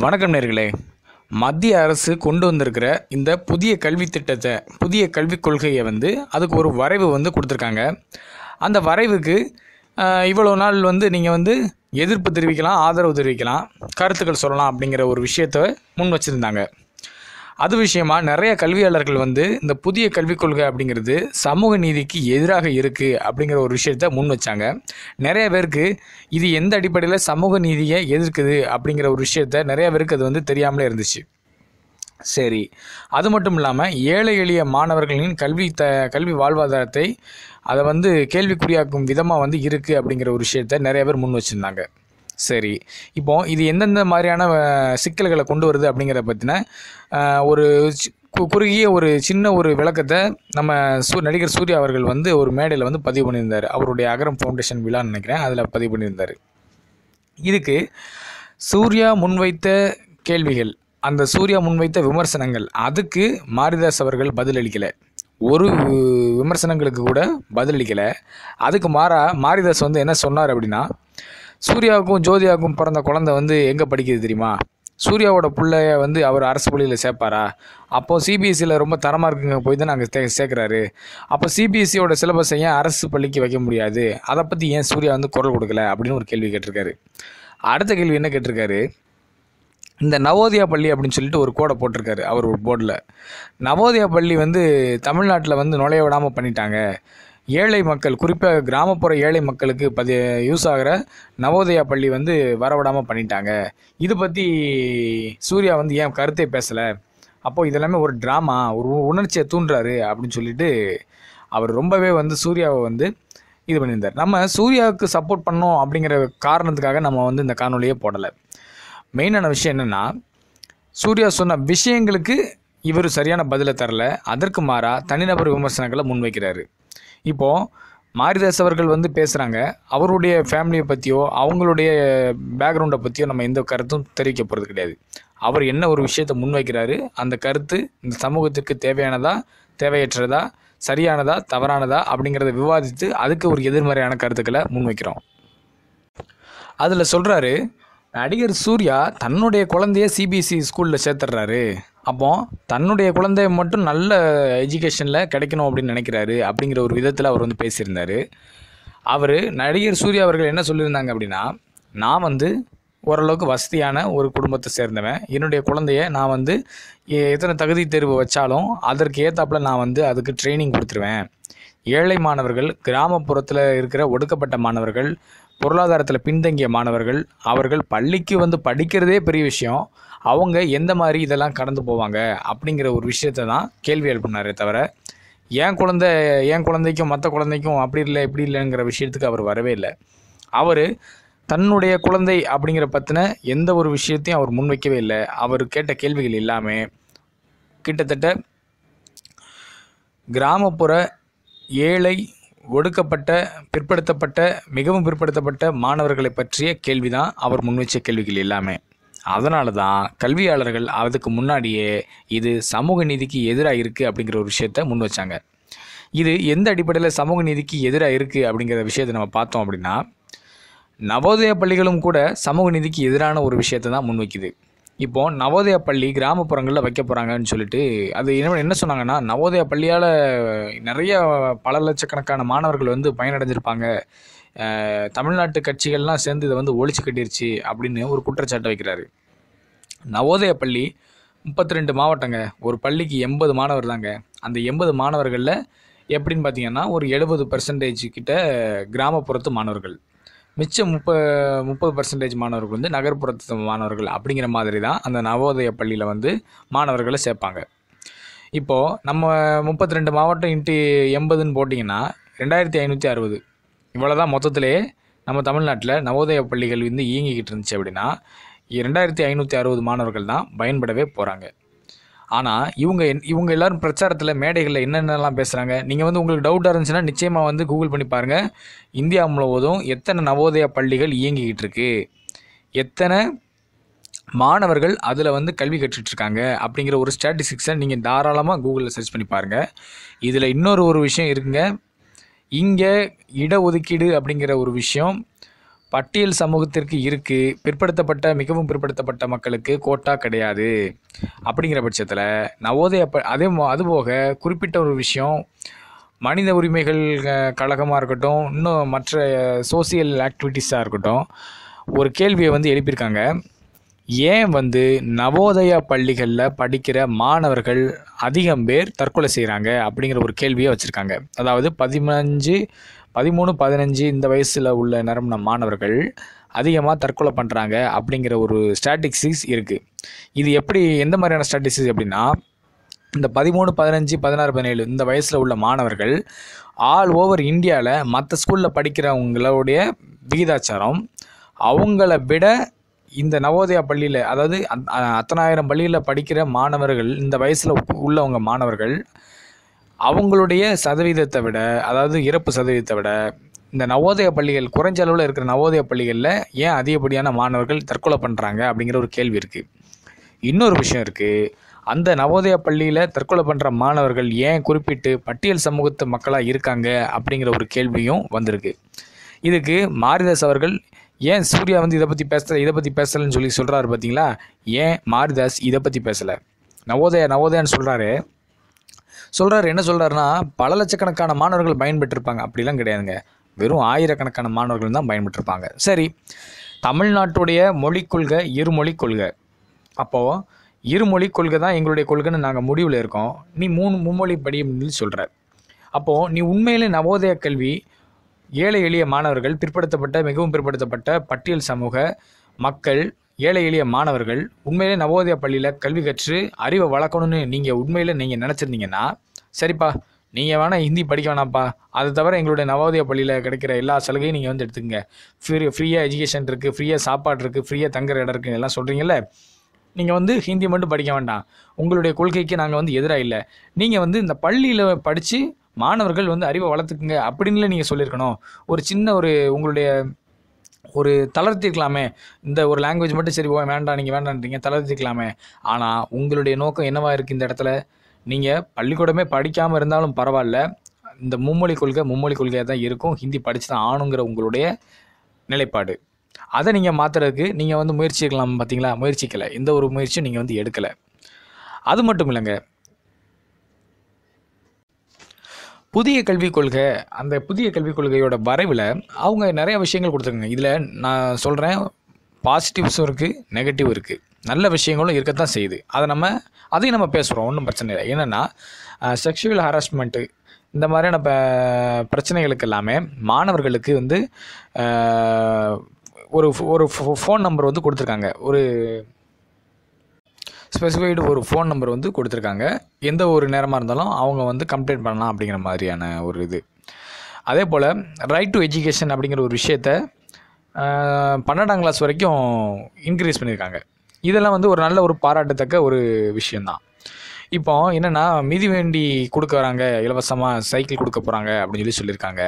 வணக்கம் நேர்களே மத்திய அரசு கொண்டு வந்திருக்கிற இந்த புதிய கல்வி திட்டத்தை புதிய கல்விக் கொள்கையை வந்து அதுக்கு ஒரு வரைவு வந்து கொடுத்துருக்காங்க அந்த வரைவுக்கு இவ்வளோ நாள் வந்து நீங்கள் வந்து எதிர்ப்பு தெரிவிக்கலாம் ஆதரவு தெரிவிக்கலாம் கருத்துக்கள் சொல்லலாம் அப்படிங்கிற ஒரு விஷயத்தை முன் வச்சுருந்தாங்க அது விஷயமா நிறைய கல்வியாளர்கள் வந்து இந்த புதிய கல்விக் கொள்கை அப்படிங்கிறது சமூக நீதிக்கு எதிராக இருக்குது அப்படிங்கிற ஒரு விஷயத்த முன் வச்சாங்க நிறைய பேருக்கு இது எந்த அடிப்படையில் சமூக நீதியை எதிர்க்குது அப்படிங்கிற ஒரு விஷயத்த நிறைய பேருக்கு அது வந்து தெரியாமலே இருந்துச்சு சரி அது மட்டும் இல்லாமல் ஏழை எளிய மாணவர்களின் கல்வி த கல்வி வாழ்வாதாரத்தை அதை வந்து கேள்விக்குறியாக்கும் விதமாக வந்து இருக்குது அப்படிங்கிற ஒரு விஷயத்த நிறைய பேர் முன் வச்சுருந்தாங்க சரி இப்போ இது எந்தெந்த மாதிரியான சிக்கல்களை கொண்டு வருது அப்படிங்கிறத பற்றின ஒரு குறுகிய ஒரு சின்ன ஒரு விளக்கத்தை நம்ம சூ நடிகர் சூர்யா அவர்கள் வந்து ஒரு மேடையில் வந்து பதிவு பண்ணியிருந்தார் அவருடைய அகரம் ஃபவுண்டேஷன் விழான்னு நினைக்கிறேன் அதில் பதிவு பண்ணியிருந்தார் இதுக்கு சூர்யா முன்வைத்த கேள்விகள் அந்த சூர்யா முன்வைத்த விமர்சனங்கள் அதுக்கு மாரிதாஸ் அவர்கள் பதிலளிக்கலை ஒரு விமர்சனங்களுக்கு கூட பதிலளிக்கலை அதுக்கு மாறா மாரிதாஸ் வந்து என்ன சொன்னார் அப்படின்னா சூர்யாவுக்கும் ஜோதியாவுக்கும் பிறந்த குழந்தை வந்து எங்கே படிக்குது தெரியுமா சூர்யாவோட பிள்ளைய வந்து அவர் அரசு பள்ளியில் சேர்ப்பாரா அப்போது சிபிஎஸ்சியில் e ரொம்ப தரமாக இருக்குங்க போய் தான் நாங்கள் சே சேர்க்குறாரு அப்போ சிபிஎஸ்சியோட e சிலபஸை ஏன் அரசு பள்ளிக்கு வைக்க முடியாது அதை பற்றி ஏன் சூர்யா வந்து குரல் கொடுக்கல அப்படின்னு ஒரு கேள்வி கேட்டிருக்காரு அடுத்த கேள்வி என்ன கேட்டிருக்காரு இந்த நவோதயா பள்ளி அப்படின்னு சொல்லிட்டு ஒரு கோடை போட்டிருக்காரு அவர் ஒரு போர்டில் நவோதயா பள்ளி வந்து தமிழ்நாட்டில் வந்து நுழைய விடாமல் பண்ணிட்டாங்க ஏழை மக்கள் குறிப்பாக கிராமப்புற ஏழை மக்களுக்கு பதி யூஸ் ஆகிற நவோதயா பள்ளி வந்து வரவிடாமல் பண்ணிட்டாங்க இது பற்றி சூர்யா வந்து ஏன் கருத்தை பேசலை அப்போது இதெல்லாமே ஒரு ட்ராமா ஒரு உணர்ச்சியை தூண்டுறாரு அப்படின்னு சொல்லிட்டு அவர் ரொம்பவே வந்து சூர்யாவை வந்து இது பண்ணியிருந்தார் நம்ம சூர்யாவுக்கு சப்போர்ட் பண்ணோம் அப்படிங்கிற காரணத்துக்காக நம்ம வந்து இந்த காணொலியே போடலை மெயினான விஷயம் என்னென்னா சூர்யா சொன்ன விஷயங்களுக்கு இவர் சரியான பதிலை தரல அதற்கு மாறாக தனிநபர் விமர்சனங்களை முன்வைக்கிறாரு இப்போது மாரிதாஸ் அவர்கள் வந்து பேசுகிறாங்க அவருடைய ஃபேமிலியை பற்றியோ அவங்களுடைய பேக்ரவுண்டை பற்றியோ நம்ம எந்த கருத்தும் தெரிவிக்க போகிறது கிடையாது அவர் என்ன ஒரு விஷயத்தை முன்வைக்கிறாரு அந்த கருத்து இந்த சமூகத்துக்கு தேவையானதா தேவையற்றதா சரியானதா தவறானதா அப்படிங்கிறத விவாதித்து அதுக்கு ஒரு எதிர்மறையான கருத்துக்களை முன்வைக்கிறோம் அதில் சொல்கிறாரு நடிகர் சூர்யா தன்னுடைய குழந்தைய சிபிஎஸ்சி ஸ்கூலில் சேர்த்துடுறாரு அப்போ தன்னுடைய குழந்தை மட்டும் நல்ல எஜுகேஷனில் கிடைக்கணும் அப்படின்னு நினைக்கிறாரு அப்படிங்கிற ஒரு விதத்தில் அவர் வந்து பேசியிருந்தார் அவர் நடிகர் சூர்யா அவர்கள் என்ன சொல்லியிருந்தாங்க அப்படின்னா நான் வந்து ஓரளவுக்கு வசதியான ஒரு குடும்பத்தை சேர்ந்தவன் என்னுடைய குழந்தைய நான் வந்து எத்தனை தகுதி தேர்வு வச்சாலும் அதற்கு ஏற்றாப்பில் நான் வந்து அதுக்கு ட்ரைனிங் கொடுத்துருவேன் ஏழை மாணவர்கள் கிராமப்புறத்தில் இருக்கிற ஒடுக்கப்பட்ட மாணவர்கள் பொருளாதாரத்தில் பின்தங்கிய மாணவர்கள் அவர்கள் பள்ளிக்கு வந்து படிக்கிறதே பெரிய விஷயம் அவங்க எந்த மாதிரி இதெல்லாம் கடந்து போவாங்க அப்படிங்கிற ஒரு விஷயத்தை தான் கேள்வி எழுப்பினாரே தவிர என் குழந்தை என் குழந்தைக்கும் மற்ற குழந்தைக்கும் அப்படி இல்லை இப்படி இல்லைங்கிற விஷயத்துக்கு அவர் வரவே இல்லை அவர் தன்னுடைய குழந்தை அப்படிங்கிற பற்றின எந்த ஒரு விஷயத்தையும் அவர் முன்வைக்கவே இல்லை அவர் கேட்ட கேள்விகள் எல்லாமே கிட்டத்தட்ட கிராமப்புற ஏழை ஒடுக்கப்பட்ட பிற்படுத்தப்பட்ட மிகவும் பிற்படுத்தப்பட்ட மாணவர்களை பற்றிய கேள்வி தான் அவர் முன்வைச்ச கேள்விகள் எல்லாமே அதனால தான் கல்வியாளர்கள் அதுக்கு முன்னாடியே இது சமூக நீதிக்கு எதிராக இருக்குது அப்படிங்கிற ஒரு விஷயத்த முன் வச்சாங்க இது எந்த அடிப்படையில் சமூக நீதிக்கு எதிராக இருக்குது அப்படிங்கிற விஷயத்தை நம்ம பார்த்தோம் அப்படின்னா நவோதய பள்ளிகளும் கூட சமூக நீதிக்கு எதிரான ஒரு விஷயத்தை தான் முன்வைக்குது இப்போது நவோதய பள்ளி கிராமப்புறங்களில் வைக்க போகிறாங்கன்னு சொல்லிட்டு அது என்ன என்ன சொன்னாங்கன்னா நவோதய பள்ளியால் நிறைய பல லட்சக்கணக்கான மாணவர்கள் வந்து பயனடைஞ்சிருப்பாங்க தமிழ்நாட்டு கட்சிகள்லாம் சேர்ந்து இதை வந்து ஒழிச்சு கட்டிருச்சு அப்படின்னு ஒரு குற்றச்சாட்டை வைக்கிறாரு நவோதய பள்ளி முப்பத்தி ரெண்டு மாவட்டங்க ஒரு பள்ளிக்கு எண்பது மாணவர் தாங்க அந்த எண்பது மாணவர்களில் எப்படின்னு பார்த்தீங்கன்னா ஒரு எழுபது பர்சன்டேஜ் கிட்ட கிராமப்புறத்து மாணவர்கள் மிச்சம் முப்ப முப்பது பர்சன்டேஜ் மாணவர்கள் வந்து நகர்ப்புறத்து மாணவர்கள் அப்படிங்கிற மாதிரி தான் அந்த நவோதய பள்ளியில் வந்து மாணவர்களை சேர்ப்பாங்க இப்போது நம்ம முப்பத்தி ரெண்டு மாவட்டம் இன்ட்டு எண்பதுன்னு போட்டிங்கன்னா ரெண்டாயிரத்தி ஐநூற்றி அறுபது இவ்வளோ தான் மொத்தத்திலே நம்ம தமிழ்நாட்டில் நவோதய பள்ளிகள் வந்து இயங்கிக்கிட்டு இருந்துச்சு அப்படின்னா ரெண்டாயிரத்தி ஐநூற்றி அறுபது மாணவர்கள் தான் பயன்படவே போகிறாங்க ஆனால் இவங்க இவங்க எல்லோரும் பிரச்சாரத்தில் மேடைகளில் என்னென்னலாம் பேசுகிறாங்க நீங்கள் வந்து உங்களுக்கு டவுட்டாக இருந்துச்சுன்னா நிச்சயமாக வந்து கூகுள் பண்ணி பாருங்கள் இந்தியா முழுவதும் எத்தனை நவோதய பள்ளிகள் இயங்கிக்கிட்டு இருக்கு எத்தனை மாணவர்கள் அதில் வந்து கல்வி கற்றுட்ருக்காங்க அப்படிங்கிற ஒரு ஸ்டாட்டிஸ்டிக்ஸை நீங்கள் தாராளமாக கூகுளில் சர்ச் பண்ணி பாருங்கள் இதில் இன்னொரு ஒரு விஷயம் இருக்குங்க இங்கே இடஒதுக்கீடு அப்படிங்கிற ஒரு விஷயம் பட்டியல் சமூகத்திற்கு இருக்குது பிற்படுத்தப்பட்ட மிகவும் பிற்படுத்தப்பட்ட மக்களுக்கு கோட்டா கிடையாது அப்படிங்கிற பட்சத்தில் நவோதய அதே அதுபோக குறிப்பிட்ட ஒரு விஷயம் மனித உரிமைகள் கழகமாக இருக்கட்டும் இன்னும் மற்ற சோசியல் ஆக்டிவிட்டீஸாக இருக்கட்டும் ஒரு கேள்வியை வந்து எழுப்பியிருக்காங்க ஏன் வந்து நவோதயா பள்ளிகளில் படிக்கிற மாணவர்கள் அதிகம் பேர் தற்கொலை செய்கிறாங்க அப்படிங்கிற ஒரு கேள்வியை வச்சுருக்காங்க அதாவது பதினஞ்சு பதிமூணு பதினஞ்சு இந்த வயசில் உள்ள நிரம்பின மாணவர்கள் அதிகமாக தற்கொலை பண்ணுறாங்க அப்படிங்கிற ஒரு ஸ்டாட்டிஸ்டிக்ஸ் இருக்குது இது எப்படி எந்த மாதிரியான ஸ்டாட்டிஸ்டிக்ஸ் அப்படின்னா இந்த பதிமூணு பதினஞ்சு பதினாறு பதினேழு இந்த வயசில் உள்ள மாணவர்கள் ஆல் ஓவர் இந்தியாவில் மற்ற ஸ்கூலில் படிக்கிறவங்களுடைய விகிதாச்சாரம் அவங்கள விட இந்த நவோதயா பள்ளியில் அதாவது அத்தனாயிரம் பள்ளியில் படிக்கிற மாணவர்கள் இந்த வயசில் உள்ளவங்க மாணவர்கள் அவங்களுடைய சதவீதத்தை விட அதாவது இறப்பு சதவீதத்தை விட இந்த நவோதய பள்ளிகள் குறைஞ்ச அளவில் இருக்கிற நவோதய பள்ளிகளில் ஏன் அதிகப்படியான மாணவர்கள் தற்கொலை பண்ணுறாங்க அப்படிங்கிற ஒரு கேள்வி இருக்குது இன்னொரு விஷயம் இருக்குது அந்த நவோதய பள்ளியில் தற்கொலை பண்ணுற மாணவர்கள் ஏன் குறிப்பிட்டு பட்டியல் சமூகத்து மக்களாக இருக்காங்க அப்படிங்கிற ஒரு கேள்வியும் வந்திருக்கு இதுக்கு மாரிதாஸ் அவர்கள் ஏன் சூர்யா வந்து இதை பற்றி பேசல இதை பற்றி பேசலைன்னு சொல்லி சொல்கிறாரு பார்த்தீங்களா ஏன் மாரிதாஸ் இதை பற்றி பேசலை நவோதயா நவோதயான்னு சொல்கிறாரு சொல்கிறாரு என்ன சொல்கிறாருன்னா பல லட்சக்கணக்கான மாணவர்கள் பயன்பெற்றிருப்பாங்க அப்படிலாம் கிடையாதுங்க வெறும் ஆயிரக்கணக்கான மாணவர்கள் தான் பயன்பெற்றிருப்பாங்க சரி தமிழ்நாட்டுடைய மொழிக் கொள்கை இருமொழி கொள்கை அப்போது இருமொழி கொள்கை தான் எங்களுடைய கொள்கைன்னு நாங்கள் முடிவில் இருக்கோம் நீ மூணு மும்மொழி படி அப்படின்னு சொல்கிற அப்போது நீ உண்மையிலே நவோதய கல்வி ஏழை எளிய மாணவர்கள் பிற்படுத்தப்பட்ட மிகவும் பிற்படுத்தப்பட்ட பட்டியல் சமூக மக்கள் ஏழை எளிய மாணவர்கள் உண்மையிலே நவோதயா பள்ளியில் கல்வி கற்று அறிவை வளர்க்கணும்னு நீங்கள் உண்மையில் நீங்கள் நினச்சிருந்தீங்கன்னா சரிப்பா நீங்கள் வேணால் ஹிந்தி படிக்க வேணாம்ப்பா அது தவிர எங்களுடைய நவோதய பள்ளியில் கிடைக்கிற எல்லா சலுகையும் நீங்கள் வந்து எடுத்துக்கங்க ஃப்ரீ ஃப்ரீயாக எஜுகேஷன் இருக்குது ஃப்ரீயாக சாப்பாடு இருக்குது ஃப்ரீயாக தங்குற இடம் இருக்குது எல்லாம் சொல்கிறீங்களே நீங்கள் வந்து ஹிந்தி மட்டும் படிக்க வேண்டாம் உங்களுடைய கொள்கைக்கு நாங்கள் வந்து எதிராக இல்லை நீங்கள் வந்து இந்த பள்ளியில் படித்து மாணவர்கள் வந்து அறிவை வளர்த்துக்குங்க அப்படின்னு நீங்கள் சொல்லியிருக்கணும் ஒரு சின்ன ஒரு உங்களுடைய ஒரு தளர்த்திருக்கலாமே இந்த ஒரு லாங்குவேஜ் மட்டும் சரி வேண்டாம் நீங்கள் வேண்டான்றீங்க தளர்த்திருக்கலாமே ஆனால் உங்களுடைய நோக்கம் என்னவாக இருக்குது இந்த இடத்துல நீங்கள் பள்ளிக்கூடமே படிக்காமல் இருந்தாலும் பரவாயில்ல இந்த மும்மொழி கொள்கை மும்மொழி கொள்கையாக தான் இருக்கும் ஹிந்தி படித்து தான் ஆணுங்கிற உங்களுடைய நிலைப்பாடு அதை நீங்கள் மாற்றுறதுக்கு நீங்கள் வந்து இருக்கலாம் பார்த்தீங்களா முயற்சிக்கலை எந்த ஒரு முயற்சியும் நீங்கள் வந்து எடுக்கலை அது மட்டும் இல்லைங்க புதிய கல்விக் கொள்கை அந்த புதிய கல்விக் கொள்கையோட வரைவில் அவங்க நிறையா விஷயங்கள் கொடுத்துருக்காங்க இதில் நான் சொல்கிறேன் பாசிட்டிவ்ஸும் இருக்குது நெகட்டிவ் இருக்குது நல்ல விஷயங்களும் இருக்கத்தான் செய்யுது அதை நம்ம அதையும் நம்ம பேசுகிறோம் ஒன்றும் பிரச்சனை இல்லை என்னென்னா செக்ஷுவல் ஹராஸ்மெண்ட்டு இந்த மாதிரியான ப பிரச்சனைகளுக்கு எல்லாமே மாணவர்களுக்கு வந்து ஒரு ஒரு ஃபோன் நம்பர் வந்து கொடுத்துருக்காங்க ஒரு ஸ்பெசிஃபைடு ஒரு ஃபோன் நம்பர் வந்து கொடுத்துருக்காங்க எந்த ஒரு நேரமாக இருந்தாலும் அவங்க வந்து கம்ப்ளைண்ட் பண்ணலாம் அப்படிங்கிற மாதிரியான ஒரு இது அதே போல் ரைட் டு எஜுகேஷன் அப்படிங்கிற ஒரு விஷயத்த பன்னெண்டாம் கிளாஸ் வரைக்கும் இன்க்ரீஸ் பண்ணியிருக்காங்க இதெல்லாம் வந்து ஒரு நல்ல ஒரு பாராட்டத்தக்க ஒரு விஷயந்தான் இப்போ என்னென்னா மிதி வேண்டி கொடுக்க வராங்க இலவசமாக சைக்கிள் கொடுக்க போகிறாங்க அப்படின்னு சொல்லி சொல்லியிருக்காங்க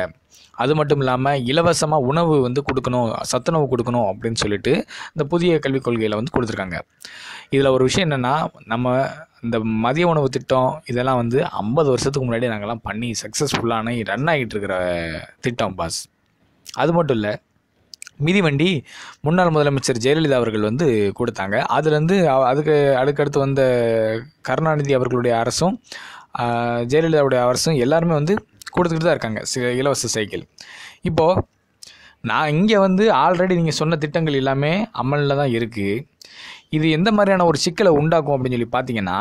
அது மட்டும் இல்லாமல் இலவசமாக உணவு வந்து கொடுக்கணும் சத்துணவு கொடுக்கணும் அப்படின்னு சொல்லிட்டு இந்த புதிய கல்விக் கொள்கையில் வந்து கொடுத்துருக்காங்க இதில் ஒரு விஷயம் என்னென்னா நம்ம இந்த மதிய உணவு திட்டம் இதெல்லாம் வந்து ஐம்பது வருஷத்துக்கு முன்னாடி நாங்கள்லாம் பண்ணி சக்ஸஸ்ஃபுல்லான ரன் ஆகிட்டு இருக்கிற திட்டம் பாஸ் அது மட்டும் இல்லை மிதிவண்டி முன்னாள் முதலமைச்சர் ஜெயலலிதா அவர்கள் வந்து கொடுத்தாங்க அதுலேருந்து அதுக்கு அதுக்கடுத்து வந்த கருணாநிதி அவர்களுடைய அரசும் ஜெயலலிதாவுடைய அரசும் எல்லாருமே வந்து கொடுத்துக்கிட்டு தான் இருக்காங்க சில இலவச சைக்கிள் இப்போது நான் இங்கே வந்து ஆல்ரெடி நீங்கள் சொன்ன திட்டங்கள் எல்லாமே அமலில் தான் இருக்குது இது எந்த மாதிரியான ஒரு சிக்கலை உண்டாக்கும் அப்படின்னு சொல்லி பார்த்தீங்கன்னா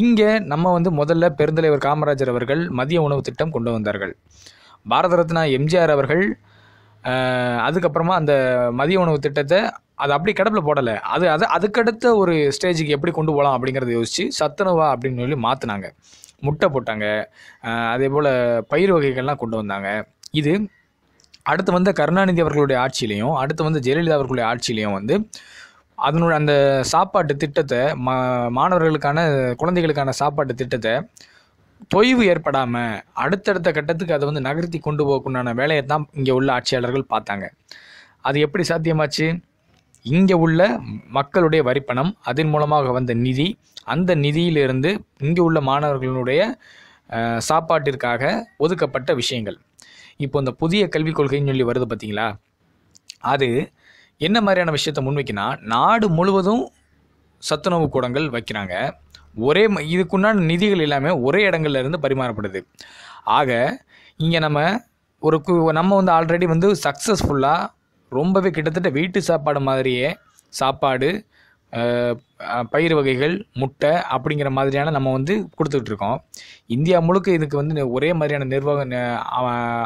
இங்கே நம்ம வந்து முதல்ல பெருந்தலைவர் காமராஜர் அவர்கள் மதிய உணவு திட்டம் கொண்டு வந்தார்கள் பாரத ரத்னா எம்ஜிஆர் அவர்கள் அதுக்கப்புறமா அந்த மதிய உணவு திட்டத்தை அது அப்படி கிடப்பில் போடலை அது அது அதுக்கடுத்த ஒரு ஸ்டேஜுக்கு எப்படி கொண்டு போகலாம் அப்படிங்கிறத யோசித்து சத்துணவா அப்படின்னு சொல்லி மாற்றினாங்க முட்டை போட்டாங்க அதே போல் பயிர் வகைகள்லாம் கொண்டு வந்தாங்க இது அடுத்து வந்த கருணாநிதி அவர்களுடைய ஆட்சியிலையும் அடுத்து வந்து ஜெயலலிதா அவர்களுடைய ஆட்சியிலையும் வந்து அதனுடைய அந்த சாப்பாட்டு திட்டத்தை மா மாணவர்களுக்கான குழந்தைகளுக்கான சாப்பாட்டு திட்டத்தை தொய்வு ஏற்படாமல் அடுத்தடுத்த கட்டத்துக்கு அதை வந்து நகர்த்தி கொண்டு போகக்குண்டான வேலையை தான் இங்கே உள்ள ஆட்சியாளர்கள் பார்த்தாங்க அது எப்படி சாத்தியமாச்சு இங்கே உள்ள மக்களுடைய வரிப்பணம் அதன் மூலமாக வந்த நிதி அந்த நிதியிலிருந்து இங்கே உள்ள மாணவர்களுடைய சாப்பாட்டிற்காக ஒதுக்கப்பட்ட விஷயங்கள் இப்போ இந்த புதிய கல்விக் கொள்கைன்னு சொல்லி வருது பார்த்தீங்களா அது என்ன மாதிரியான விஷயத்தை முன்வைக்கினா நாடு முழுவதும் சத்துணவு கூடங்கள் வைக்கிறாங்க ஒரே இதுக்குண்டான நிதிகள் எல்லாமே ஒரே இடங்கள்ல இருந்து பரிமாறப்படுது ஆக இங்கே நம்ம ஒரு நம்ம வந்து ஆல்ரெடி வந்து சக்ஸஸ்ஃபுல்லாக ரொம்பவே கிட்டத்தட்ட வீட்டு சாப்பாடு மாதிரியே சாப்பாடு பயிர் வகைகள் முட்டை அப்படிங்கிற மாதிரியான நம்ம வந்து கொடுத்துட்ருக்கோம் இந்தியா முழுக்க இதுக்கு வந்து ஒரே மாதிரியான நிர்வாக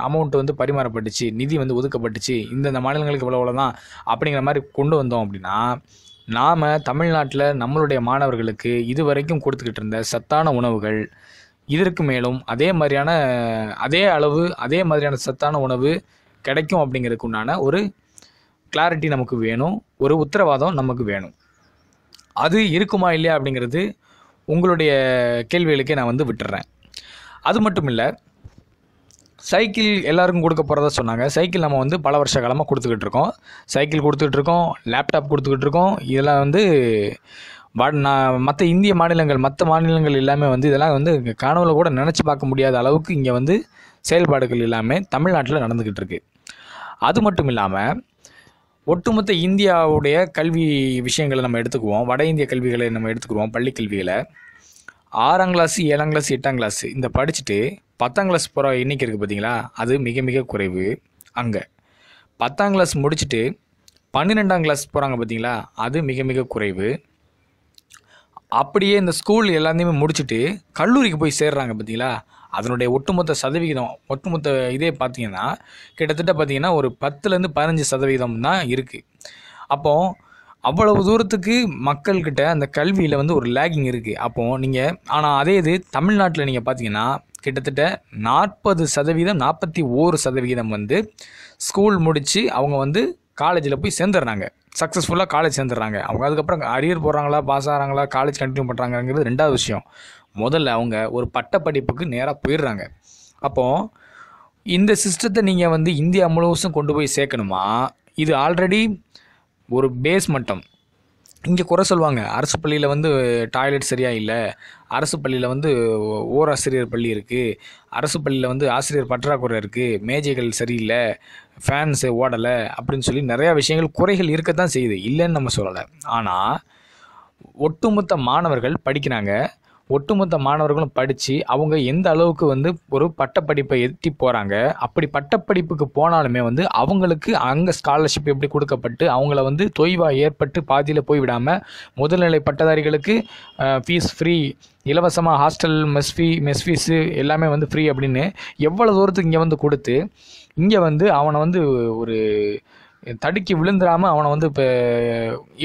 அமௌண்ட் வந்து பரிமாறப்பட்டுச்சு நிதி வந்து ஒதுக்கப்பட்டுச்சு இந்தந்த மாநிலங்களுக்கு இவ்வளோ தான் அப்படிங்கிற மாதிரி கொண்டு வந்தோம் அப்படின்னா நாம் தமிழ்நாட்டில் நம்மளுடைய மாணவர்களுக்கு இது வரைக்கும் கொடுத்துக்கிட்டு இருந்த சத்தான உணவுகள் இதற்கு மேலும் அதே மாதிரியான அதே அளவு அதே மாதிரியான சத்தான உணவு கிடைக்கும் அப்படிங்கிறதுக்கு உண்டான ஒரு கிளாரிட்டி நமக்கு வேணும் ஒரு உத்தரவாதம் நமக்கு வேணும் அது இருக்குமா இல்லையா அப்படிங்கிறது உங்களுடைய கேள்விகளுக்கே நான் வந்து விட்டுறேன் அது மட்டும் இல்லை சைக்கிள் எல்லாருக்கும் கொடுக்க போகிறதா சொன்னாங்க சைக்கிள் நம்ம வந்து பல வருஷ காலமாக கொடுத்துக்கிட்டு இருக்கோம் சைக்கிள் கொடுத்துக்கிட்டு இருக்கோம் லேப்டாப் கொடுத்துக்கிட்டு இருக்கோம் இதெல்லாம் வந்து நான் மற்ற இந்திய மாநிலங்கள் மற்ற மாநிலங்கள் எல்லாமே வந்து இதெல்லாம் வந்து காணவில் கூட நினச்சி பார்க்க முடியாத அளவுக்கு இங்கே வந்து செயல்பாடுகள் எல்லாமே தமிழ்நாட்டில் நடந்துக்கிட்டு இருக்குது அது மட்டும் இல்லாமல் ஒட்டுமொத்த இந்தியாவுடைய கல்வி விஷயங்களை நம்ம எடுத்துக்குவோம் வட இந்திய கல்விகளை நம்ம எடுத்துக்குவோம் பள்ளி கல்விகளை ஆறாம் கிளாஸ் ஏழாம் கிளாஸ் எட்டாம் கிளாஸ் இந்த படிச்சுட்டு பத்தாம் கிளாஸ் போகிற எண்ணிக்கை இருக்குது பார்த்தீங்களா அது மிக மிக குறைவு அங்கே பத்தாம் கிளாஸ் முடிச்சுட்டு பன்னிரெண்டாம் கிளாஸ் போகிறாங்க பார்த்தீங்களா அது மிக மிக குறைவு அப்படியே இந்த ஸ்கூல் எல்லாத்தையுமே முடிச்சுட்டு கல்லூரிக்கு போய் சேர்றாங்க பார்த்தீங்களா அதனுடைய ஒட்டுமொத்த சதவிகிதம் ஒட்டுமொத்த இதே பார்த்திங்கன்னா கிட்டத்தட்ட பார்த்திங்கன்னா ஒரு பத்துலேருந்து பதினஞ்சு சதவீதம் தான் இருக்குது அப்போது அவ்வளவு தூரத்துக்கு மக்கள்கிட்ட அந்த கல்வியில் வந்து ஒரு லேகிங் இருக்குது அப்போது நீங்கள் ஆனால் அதே இது தமிழ்நாட்டில் நீங்கள் பார்த்தீங்கன்னா கிட்டத்தட்ட நாற்பது சதவீதம் நாற்பத்தி ஓரு சதவிகிதம் வந்து ஸ்கூல் முடித்து அவங்க வந்து காலேஜில் போய் சேர்ந்துடுறாங்க சக்ஸஸ்ஃபுல்லாக காலேஜ் சேர்ந்துடுறாங்க அவங்க அதுக்கப்புறம் அரியர் போடுறாங்களா பாஸ் ஆகிறாங்களா காலேஜ் கண்டினியூ பண்ணுறாங்கிறது ரெண்டாவது விஷயம் முதல்ல அவங்க ஒரு பட்டப்படிப்புக்கு நேராக போயிடுறாங்க அப்போது இந்த சிஸ்டத்தை நீங்கள் வந்து இந்தியா முழுவதும் கொண்டு போய் சேர்க்கணுமா இது ஆல்ரெடி ஒரு பேஸ் மட்டம் இங்கே குறை சொல்லுவாங்க அரசு பள்ளியில் வந்து டாய்லெட் சரியாக இல்லை அரசு பள்ளியில் வந்து ஓராசிரியர் பள்ளி இருக்குது அரசு பள்ளியில் வந்து ஆசிரியர் பற்றாக்குறை இருக்குது மேஜைகள் சரியில்லை ஃபேன்ஸு ஓடலை அப்படின்னு சொல்லி நிறையா விஷயங்கள் குறைகள் இருக்க தான் செய்யுது இல்லைன்னு நம்ம சொல்லலை ஆனால் ஒட்டுமொத்த மாணவர்கள் படிக்கிறாங்க ஒட்டுமொத்த மாணவர்களும் படித்து அவங்க எந்த அளவுக்கு வந்து ஒரு பட்டப்படிப்பை எட்டி போகிறாங்க அப்படி பட்டப்படிப்புக்கு போனாலுமே வந்து அவங்களுக்கு அங்கே ஸ்காலர்ஷிப் எப்படி கொடுக்கப்பட்டு அவங்கள வந்து தொய்வாக ஏற்பட்டு பாதியில் போய் விடாமல் முதல்நிலை பட்டதாரிகளுக்கு ஃபீஸ் ஃப்ரீ இலவசமாக hostel mess fee mess fees எல்லாமே வந்து ஃப்ரீ அப்படின்னு எவ்வளோ தூரத்துக்கு இங்கே வந்து கொடுத்து இங்கே வந்து அவனை வந்து ஒரு தடுக்கி விழுந்துடாமல் அவனை வந்து இப்போ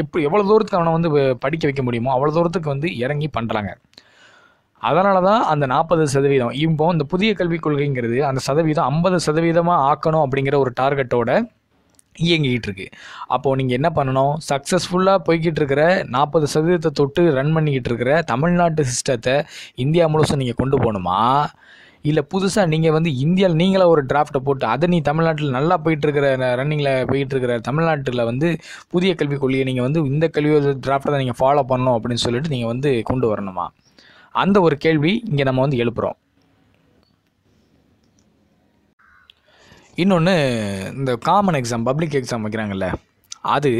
எப்படி எவ்வளோ தூரத்துக்கு அவனை வந்து படிக்க வைக்க முடியுமோ அவ்வளோ தூரத்துக்கு வந்து இறங்கி பண்ணுறாங்க அதனால தான் அந்த நாற்பது சதவீதம் இப்போ இந்த புதிய கல்விக் கொள்கைங்கிறது அந்த சதவீதம் ஐம்பது சதவீதமாக ஆக்கணும் அப்படிங்கிற ஒரு டார்கெட்டோட இயங்கிக்கிட்டு இருக்கு அப்போது நீங்கள் என்ன பண்ணணும் சக்ஸஸ்ஃபுல்லாக போய்கிட்டு இருக்கிற நாற்பது சதவீதத்தை தொட்டு ரன் பண்ணிக்கிட்டு இருக்கிற தமிழ்நாட்டு சிஸ்டத்தை இந்தியா முழுசும் நீங்கள் கொண்டு போகணுமா இல்லை புதுசாக நீங்கள் வந்து இந்தியாவில் நீங்களாக ஒரு டிராஃப்டை போட்டு அதை நீ தமிழ்நாட்டில் நல்லா போயிட்டுருக்கிற ரன்னிங்கில் போயிட்டுருக்கிற தமிழ்நாட்டில் வந்து புதிய கல்விக் கொள்கையை நீங்கள் வந்து இந்த கல்வி தான் நீங்கள் ஃபாலோ பண்ணணும் அப்படின்னு சொல்லிட்டு நீங்கள் வந்து கொண்டு வரணுமா அந்த ஒரு கேள்வி இங்கே நம்ம வந்து எழுப்புகிறோம் இன்னொன்று இந்த காமன் எக்ஸாம் பப்ளிக் எக்ஸாம் வைக்கிறாங்கல்ல அது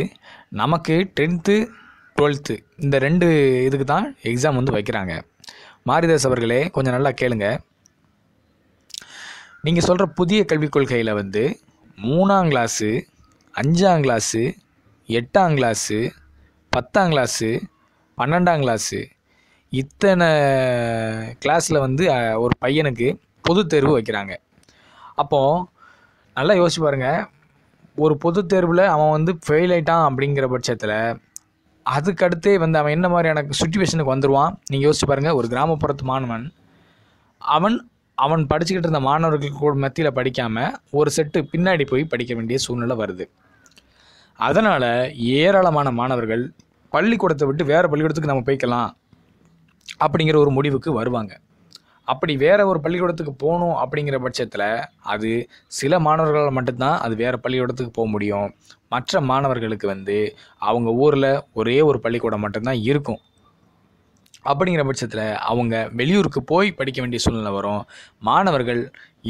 நமக்கு டென்த்து டுவெல்த்து இந்த ரெண்டு இதுக்கு தான் எக்ஸாம் வந்து வைக்கிறாங்க மாரிதாஸ் அவர்களே கொஞ்சம் நல்லா கேளுங்க நீங்கள் சொல்கிற புதிய கல்விக் கொள்கையில் வந்து மூணாம் கிளாஸு அஞ்சாம் கிளாஸு எட்டாம் கிளாஸு பத்தாம் கிளாஸு பன்னெண்டாம் கிளாஸு இத்தனை கிளாஸில் வந்து ஒரு பையனுக்கு பொது தேர்வு வைக்கிறாங்க அப்போது நல்லா யோசிச்சு பாருங்கள் ஒரு பொது தேர்வில் அவன் வந்து ஃபெயில் ஆயிட்டான் அப்படிங்கிற பட்சத்தில் அதுக்கடுத்தே வந்து அவன் என்ன மாதிரியான சுச்சுவேஷனுக்கு வந்துடுவான் நீங்கள் யோசிச்சு பாருங்கள் ஒரு கிராமப்புறத்து மாணவன் அவன் அவன் படிச்சுக்கிட்டு இருந்த மாணவர்களுக்கு கூட மத்தியில் படிக்காமல் ஒரு செட்டு பின்னாடி போய் படிக்க வேண்டிய சூழ்நிலை வருது அதனால் ஏராளமான மாணவர்கள் பள்ளிக்கூடத்தை விட்டு வேறு பள்ளிக்கூடத்துக்கு நம்ம போய்க்கலாம் அப்படிங்கிற ஒரு முடிவுக்கு வருவாங்க அப்படி வேற ஒரு பள்ளிக்கூடத்துக்கு போகணும் அப்படிங்கிற பட்சத்தில் அது சில மாணவர்களால் மட்டும்தான் அது வேறு பள்ளிக்கூடத்துக்கு போக முடியும் மற்ற மாணவர்களுக்கு வந்து அவங்க ஊரில் ஒரே ஒரு பள்ளிக்கூடம் மட்டும்தான் இருக்கும் அப்படிங்கிற பட்சத்தில் அவங்க வெளியூருக்கு போய் படிக்க வேண்டிய சூழ்நிலை வரும் மாணவர்கள்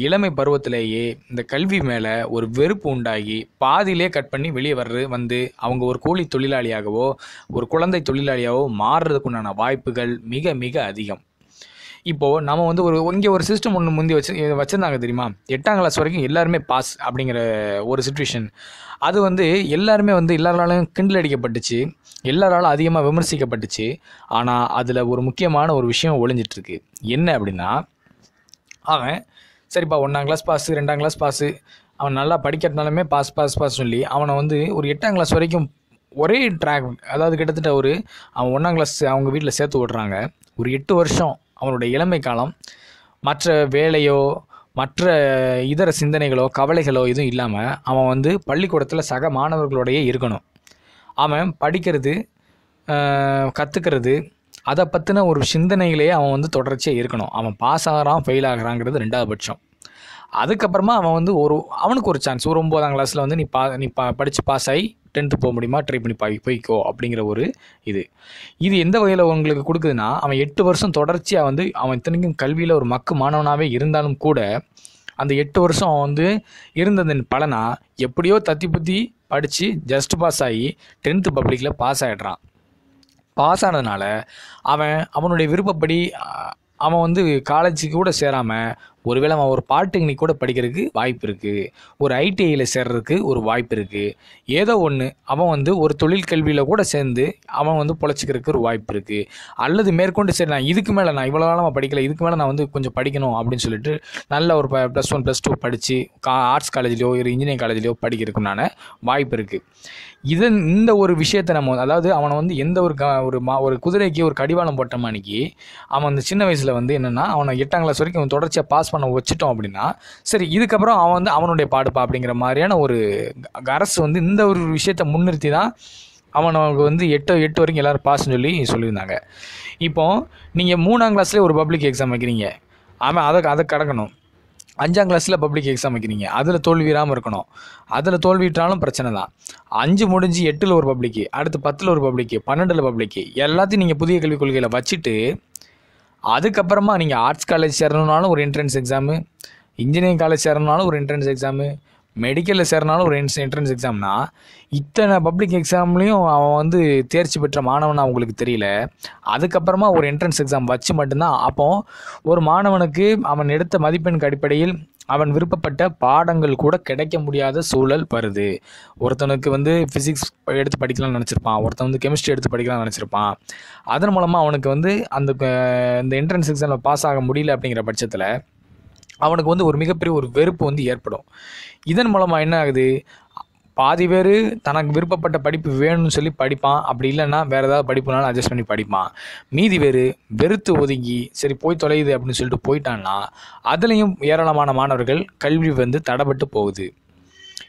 இளமை பருவத்திலேயே இந்த கல்வி மேலே ஒரு வெறுப்பு உண்டாகி பாதியிலே கட் பண்ணி வெளியே வர்றது வந்து அவங்க ஒரு கூலி தொழிலாளியாகவோ ஒரு குழந்தை தொழிலாளியாகவோ மாறுறதுக்குண்டான வாய்ப்புகள் மிக மிக அதிகம் இப்போது நம்ம வந்து ஒரு இங்கே ஒரு சிஸ்டம் ஒன்று முந்தி வச்சு வச்சுருந்தாங்க தெரியுமா எட்டாம் கிளாஸ் வரைக்கும் எல்லாருமே பாஸ் அப்படிங்கிற ஒரு சுச்சுவேஷன் அது வந்து எல்லாருமே வந்து எல்லாராலும் கிண்டில் அடிக்கப்பட்டுச்சு எல்லாராலும் அதிகமாக விமர்சிக்கப்பட்டுச்சு ஆனால் அதில் ஒரு முக்கியமான ஒரு விஷயம் ஒழிஞ்சிட்ருக்கு என்ன அப்படின்னா அவன் சரிப்பா ஒன்றாம் கிளாஸ் பாஸு ரெண்டாம் கிளாஸ் பாஸு அவன் நல்லா படிக்கிறதுனாலுமே பாஸ் பாஸ் பாஸ் சொல்லி அவனை வந்து ஒரு எட்டாம் கிளாஸ் வரைக்கும் ஒரே ட்ராக் அதாவது கிட்டத்தட்ட ஒரு அவன் ஒன்றாம் கிளாஸ் அவங்க வீட்டில் சேர்த்து விடுறாங்க ஒரு எட்டு வருஷம் அவனோட இளமை காலம் மற்ற வேலையோ மற்ற இதர சிந்தனைகளோ கவலைகளோ எதுவும் இல்லாமல் அவன் வந்து பள்ளிக்கூடத்தில் சக மாணவர்களோடையே இருக்கணும் அவன் படிக்கிறது கற்றுக்கிறது அதை பற்றின ஒரு சிந்தனையிலேயே அவன் வந்து தொடர்ச்சியாக இருக்கணும் அவன் பாஸ் ஆகிறான் ஃபெயில் ஆகிறாங்கிறது ரெண்டாவது பட்சம் அதுக்கப்புறமா அவன் வந்து ஒரு அவனுக்கு ஒரு சான்ஸ் ஒரு ஒம்போதாம் கிளாஸில் வந்து நீ பா நீ பா படித்து பாஸ் ஆகி டென்த்து போக முடியுமா ட்ரை பண்ணி பாய் போய்க்கோ அப்படிங்கிற ஒரு இது இது எந்த வகையில் உங்களுக்கு கொடுக்குதுன்னா அவன் எட்டு வருஷம் தொடர்ச்சியாக வந்து அவன் இத்தனைக்கும் கல்வியில் ஒரு மக்கு மாணவனாகவே இருந்தாலும் கூட அந்த எட்டு வருஷம் அவன் வந்து இருந்ததன் பலனாக எப்படியோ தத்தி புத்தி படித்து ஜஸ்ட் பாஸ் ஆகி டென்த்து பப்ளிக்கில் பாஸ் ஆகிடுறான் பாஸ் ஆனதுனால அவன் அவனுடைய விருப்பப்படி அவன் வந்து காலேஜுக்கு கூட சேராமல் ஒருவேளை அவன் ஒரு பாலிடெக்னிக் கூட படிக்கிறதுக்கு வாய்ப்பு இருக்குது ஒரு ஐடிஐயில் சேர்றதுக்கு ஒரு வாய்ப்பு இருக்குது ஏதோ ஒன்று அவன் வந்து ஒரு தொழில் கல்வியில் கூட சேர்ந்து அவன் வந்து பொழைச்சிக்கிறதுக்கு ஒரு வாய்ப்பு இருக்குது அல்லது மேற்கொண்டு சரி நான் இதுக்கு மேலே நான் இவ்வளோ நாளாக படிக்கல இதுக்கு மேலே நான் வந்து கொஞ்சம் படிக்கணும் அப்படின்னு சொல்லிட்டு நல்ல ஒரு ப்ளஸ் ஒன் ப்ளஸ் டூ படித்து கா ஆர்ட்ஸ் காலேஜ்லேயோ ஒரு இன்ஜினியரிங் காலேஜ்லேயோ படிக்கிறதுக்குண்டான வாய்ப்பு இருக்குது இதன் இந்த ஒரு விஷயத்தை நம்ம அதாவது அவனை வந்து எந்த ஒரு க ஒரு மா ஒரு குதிரைக்கு ஒரு கடிவாளம் போட்ட மாணிக்கு அவன் அந்த சின்ன வயசில் வந்து என்னென்னா அவனை எட்டாம் கிளாஸ் வரைக்கும் அவன் தொடர்ச்சியாக பாஸ் பண்ண வச்சுட்டோம் அப்படின்னா சரி இதுக்கப்புறம் அவன் வந்து அவனுடைய பாடுப்பா அப்படிங்கிற மாதிரியான ஒரு அரசு வந்து இந்த ஒரு விஷயத்த முன்னிறுத்தி தான் அவனுக்கு வந்து எட்டு எட்டு வரைக்கும் எல்லோரும் பாஸ்ன்னு சொல்லி சொல்லியிருந்தாங்க இப்போ நீங்கள் மூணாம் கிளாஸ்லேயே ஒரு பப்ளிக் எக்ஸாம் வைக்கிறீங்க ஆமாம் அதை அதை கடக்கணும் அஞ்சாம் கிளாஸில் பப்ளிக் எக்ஸாம் வைக்கிறீங்க அதில் தோல்வியிடாமல் இருக்கணும் அதில் தோல்விட்டாலும் பிரச்சனை தான் அஞ்சு முடிஞ்சு எட்டில் ஒரு பப்ளிக்கு அடுத்து பத்தில் ஒரு பப்ளிக்கு பன்னெண்டில் பப்ளிக்கு எல்லாத்தையும் நீங்கள் புதிய கல்விக் கொள்கையில் வச்சுட்டு அதுக்கப்புறமா நீங்கள் ஆர்ட்ஸ் காலேஜ் சேரணுனாலும் ஒரு என்ட்ரன்ஸ் எக்ஸாமு இன்ஜினியரிங் காலேஜ் சேரணுனாலும் ஒரு என்ட்ரன்ஸ் எக்ஸாமு மெடிக்கலில் சேரனாலும் ஒரு என்ட்ரன்ஸ் எக்ஸாம்னா இத்தனை பப்ளிக் எக்ஸாம்லேயும் அவன் வந்து தேர்ச்சி பெற்ற மாணவன் அவங்களுக்கு தெரியல அதுக்கப்புறமா ஒரு என்ட்ரன்ஸ் எக்ஸாம் வச்சு மட்டும்தான் அப்போது ஒரு மாணவனுக்கு அவன் எடுத்த மதிப்பெண்க்கு அடிப்படையில் அவன் விருப்பப்பட்ட பாடங்கள் கூட கிடைக்க முடியாத சூழல் வருது ஒருத்தனுக்கு வந்து ஃபிசிக்ஸ் எடுத்து படிக்கலாம்னு நினச்சிருப்பான் ஒருத்தன் வந்து கெமிஸ்ட்ரி எடுத்து படிக்கலாம்னு நினச்சிருப்பான் அதன் மூலமாக அவனுக்கு வந்து அந்த இந்த என்ட்ரன்ஸ் எக்ஸாமில் பாஸ் ஆக முடியல அப்படிங்கிற பட்சத்தில் அவனுக்கு வந்து ஒரு மிகப்பெரிய ஒரு வெறுப்பு வந்து ஏற்படும் இதன் மூலமாக என்ன ஆகுது பாதி பேர் தனக்கு விருப்பப்பட்ட படிப்பு வேணும்னு சொல்லி படிப்பான் அப்படி இல்லைன்னா வேறு ஏதாவது படிப்புனாலும் அட்ஜஸ்ட் பண்ணி படிப்பான் மீதி பேர் வெறுத்து ஒதுங்கி சரி போய் தொலையுது அப்படின்னு சொல்லிட்டு போயிட்டான்னா அதுலேயும் ஏராளமான மாணவர்கள் கல்வி வந்து தடைப்பட்டு போகுது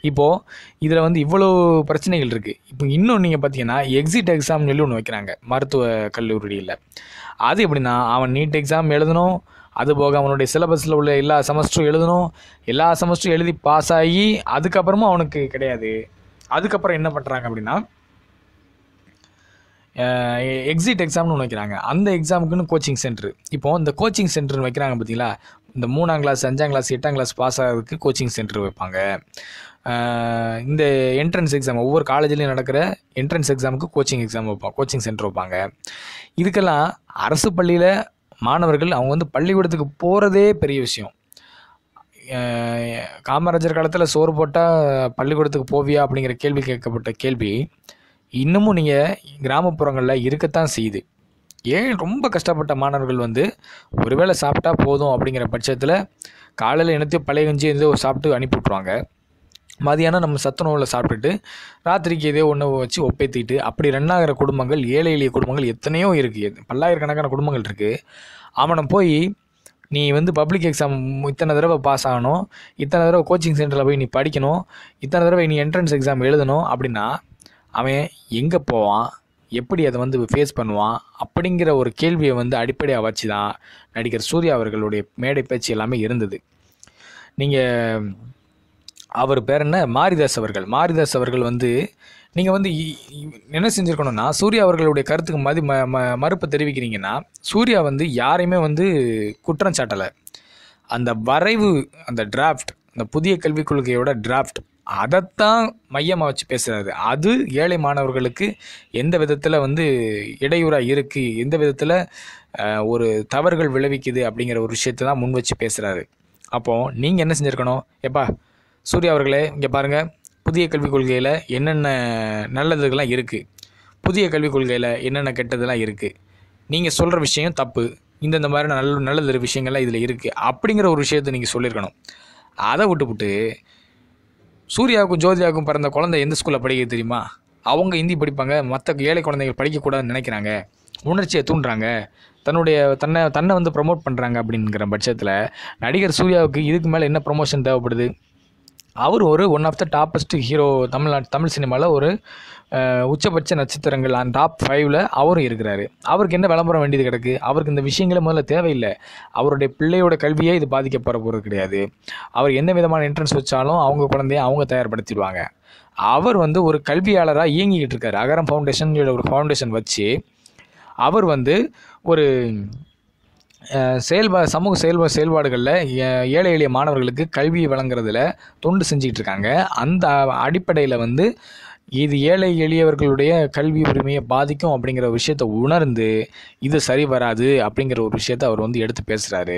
இப்போது இதில் வந்து இவ்வளோ பிரச்சனைகள் இருக்குது இப்போ இன்னும் நீங்கள் பார்த்தீங்கன்னா எக்ஸிட் எக்ஸாம்னு சொல்லி ஒன்று வைக்கிறாங்க மருத்துவ கல்லூரியில் அது எப்படின்னா அவன் நீட் எக்ஸாம் எழுதணும் அதுபோக அவனுடைய சிலபஸில் உள்ள எல்லா செமஸ்டரும் எழுதணும் எல்லா செமஸ்டரும் எழுதி பாஸ் ஆகி அதுக்கப்புறமும் அவனுக்கு கிடையாது அதுக்கப்புறம் என்ன பண்ணுறாங்க அப்படின்னா எக்ஸிட் எக்ஸாம்னு ஒன்று வைக்கிறாங்க அந்த எக்ஸாமுக்குன்னு கோச்சிங் சென்டர் இப்போது இந்த கோச்சிங் சென்டர்னு வைக்கிறாங்க பார்த்தீங்களா இந்த மூணாம் கிளாஸ் அஞ்சாம் கிளாஸ் எட்டாம் கிளாஸ் பாஸ் ஆகிறதுக்கு கோச்சிங் சென்டர் வைப்பாங்க இந்த என்ட்ரன்ஸ் எக்ஸாம் ஒவ்வொரு காலேஜ்லேயும் நடக்கிற என்ட்ரன்ஸ் எக்ஸாமுக்கு கோச்சிங் எக்ஸாம் வைப்பாங்க கோச்சிங் சென்டர் வைப்பாங்க இதுக்கெல்லாம் அரசு பள்ளியில் மாணவர்கள் அவங்க வந்து பள்ளிக்கூடத்துக்கு போகிறதே பெரிய விஷயம் காமராஜர் காலத்தில் சோறு போட்டால் பள்ளிக்கூடத்துக்கு போவியா அப்படிங்கிற கேள்வி கேட்கப்பட்ட கேள்வி இன்னமும் நீங்கள் கிராமப்புறங்களில் இருக்கத்தான் செய்யுது ஏன் ரொம்ப கஷ்டப்பட்ட மாணவர்கள் வந்து ஒருவேளை சாப்பிட்டா போதும் அப்படிங்கிற பட்சத்தில் காலையில் என்னத்தையும் பழைய கஞ்சி எந்த சாப்பிட்டு அனுப்பிவிட்ருவாங்க மதியானம் நம்ம சத்துணவில் சாப்பிட்டுட்டு ராத்திரிக்கு ஏதோ ஒன்று வச்சு ஒப்பேத்திட்டு அப்படி ரன் ஆகிற குடும்பங்கள் ஏழை எளிய குடும்பங்கள் எத்தனையோ இருக்குது பல்லாயிரக்கணக்கான குடும்பங்கள் இருக்குது அவனை போய் நீ வந்து பப்ளிக் எக்ஸாம் இத்தனை தடவை பாஸ் ஆகணும் இத்தனை தடவை கோச்சிங் சென்டரில் போய் நீ படிக்கணும் இத்தனை தடவை நீ என்ட்ரன்ஸ் எக்ஸாம் எழுதணும் அப்படின்னா அவன் எங்கே போவான் எப்படி அதை வந்து ஃபேஸ் பண்ணுவான் அப்படிங்கிற ஒரு கேள்வியை வந்து அடிப்படையாக வச்சு தான் நடிகர் சூர்யா அவர்களுடைய மேடை பேச்சு எல்லாமே இருந்தது நீங்கள் அவர் பேர் என்ன மாரிதாஸ் அவர்கள் மாரிதாஸ் அவர்கள் வந்து நீங்கள் வந்து என்ன செஞ்சுருக்கணும்னா சூர்யா அவர்களுடைய கருத்துக்கு மதி ம ம மறுப்பு தெரிவிக்கிறீங்கன்னா சூர்யா வந்து யாரையுமே வந்து குற்றம் சாட்டலை அந்த வரைவு அந்த டிராஃப்ட் அந்த புதிய கல்விக் கொள்கையோட டிராஃப்ட் அதைத்தான் மையமாக வச்சு பேசுகிறாரு அது ஏழை மாணவர்களுக்கு எந்த விதத்தில் வந்து இடையூறாக இருக்குது எந்த விதத்தில் ஒரு தவறுகள் விளைவிக்குது அப்படிங்கிற ஒரு விஷயத்தை தான் முன் வச்சு பேசுகிறாரு அப்போது நீங்கள் என்ன செஞ்சுருக்கணும் எப்பா சூர்யா அவர்களே இங்கே பாருங்கள் புதிய கல்விக் கொள்கையில் என்னென்ன நல்லதுகள்லாம் இருக்குது புதிய கல்விக் கொள்கையில் என்னென்ன கெட்டதெல்லாம் இருக்குது நீங்கள் சொல்கிற விஷயம் தப்பு இந்தந்த மாதிரி நல்ல நல்லது விஷயங்கள்லாம் இதில் இருக்குது அப்படிங்கிற ஒரு விஷயத்தை நீங்கள் சொல்லியிருக்கணும் அதை விட்டுவிட்டு சூர்யாவுக்கும் ஜோதியாவுக்கும் பிறந்த குழந்தை எந்த ஸ்கூலில் படிக்க தெரியுமா அவங்க ஹிந்தி படிப்பாங்க மற்ற ஏழை குழந்தைகள் படிக்கக்கூடாதுன்னு நினைக்கிறாங்க உணர்ச்சியை தூண்டுறாங்க தன்னுடைய தன்னை தன்னை வந்து ப்ரமோட் பண்ணுறாங்க அப்படிங்கிற பட்சத்தில் நடிகர் சூர்யாவுக்கு இதுக்கு மேலே என்ன ப்ரொமோஷன் தேவைப்படுது அவர் ஒரு one of the toppest hero தமிழ்நாட்டு தமிழ் சினிமாவில் ஒரு உச்சபட்ச நட்சத்திரங்கள் அண்ட் டாப் ஃபைவ்ல அவரும் இருக்கிறாரு அவருக்கு என்ன விளம்பரம் வேண்டியது கிடக்கு அவருக்கு இந்த விஷயங்களை முதல்ல தேவையில்லை அவருடைய பிள்ளையோட கல்வியே இது பாதிக்க போகிற பொருள் கிடையாது அவர் எந்த விதமான என்ட்ரன்ஸ் வச்சாலும் அவங்க குழந்தைய அவங்க தயார்படுத்திடுவாங்க அவர் வந்து ஒரு கல்வியாளராக இயங்கிக்கிட்டு இருக்காரு அகரம் ஃபவுண்டேஷன் ஒரு ஃபவுண்டேஷன் வச்சு அவர் வந்து ஒரு செயல்பா சமூக செயல்பா செயல்பாடுகளில் ஏழை எளிய மாணவர்களுக்கு கல்வி வழங்குறதுல தொண்டு செஞ்சுக்கிட்டு இருக்காங்க அந்த அடிப்படையில் வந்து இது ஏழை எளியவர்களுடைய கல்வி உரிமையை பாதிக்கும் அப்படிங்கிற விஷயத்த உணர்ந்து இது சரி வராது அப்படிங்கிற ஒரு விஷயத்த அவர் வந்து எடுத்து பேசுகிறாரு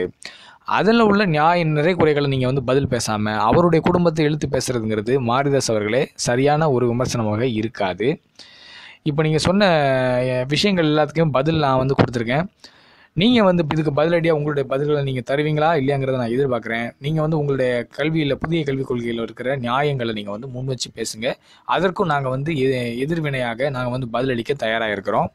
அதில் உள்ள நியாய நிறை குறைகளை நீங்கள் வந்து பதில் பேசாமல் அவருடைய குடும்பத்தை எழுத்து பேசுகிறதுங்கிறது மாரிதாஸ் அவர்களே சரியான ஒரு விமர்சனமாக இருக்காது இப்போ நீங்கள் சொன்ன விஷயங்கள் எல்லாத்துக்கும் பதில் நான் வந்து கொடுத்துருக்கேன் நீங்கள் வந்து இதுக்கு பதிலடியாக உங்களுடைய பதில்களை நீங்கள் தருவீங்களா இல்லையாங்கிறத நான் எதிர்பார்க்குறேன் நீங்கள் வந்து உங்களுடைய கல்வியில் புதிய கல்விக் கொள்கையில் இருக்கிற நியாயங்களை நீங்கள் வந்து முன் வச்சு பேசுங்க அதற்கும் நாங்கள் வந்து எதிர்வினையாக நாங்கள் வந்து பதிலளிக்க தயாராக இருக்கிறோம்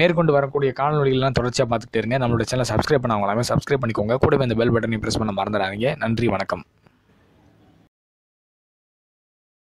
மேற்கொண்டு வரக்கூடிய காணொலிகள்லாம் தொடர்ச்சியாக பார்த்துட்டு இருங்க நம்மளோட சேனல் சப்ஸ்கிரைப் பண்ணவங்களாமே சப்ஸ்கிரைப் பண்ணிக்கோங்க கூடவே இந்த பெல் பட்டனையும் ப்ரெஸ் பண்ண மறந்துடாதீங்க நன்றி வணக்கம்